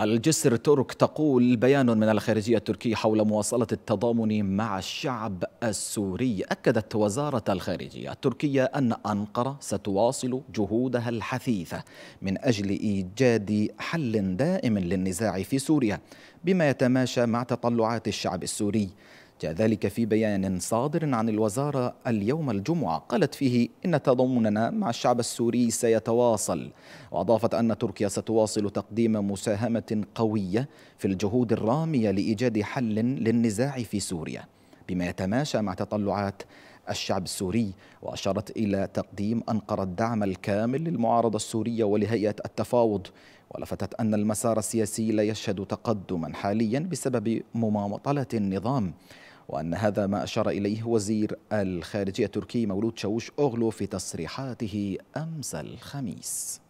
الجسر ترك تقول بيان من الخارجية التركية حول مواصلة التضامن مع الشعب السوري أكدت وزارة الخارجية التركية أن أنقرة ستواصل جهودها الحثيثة من أجل إيجاد حل دائم للنزاع في سوريا بما يتماشى مع تطلعات الشعب السوري جاء ذلك في بيان صادر عن الوزارة اليوم الجمعة قالت فيه إن تضامننا مع الشعب السوري سيتواصل وأضافت أن تركيا ستواصل تقديم مساهمة قوية في الجهود الرامية لإيجاد حل للنزاع في سوريا بما يتماشى مع تطلعات الشعب السوري وأشارت إلى تقديم أنقرة الدعم الكامل للمعارضة السورية ولهيئة التفاوض ولفتت أن المسار السياسي لا يشهد تقدما حاليا بسبب مماطلة النظام وأن هذا ما أشار إليه وزير الخارجية التركي مولود شاوش أوغلو في تصريحاته أمس الخميس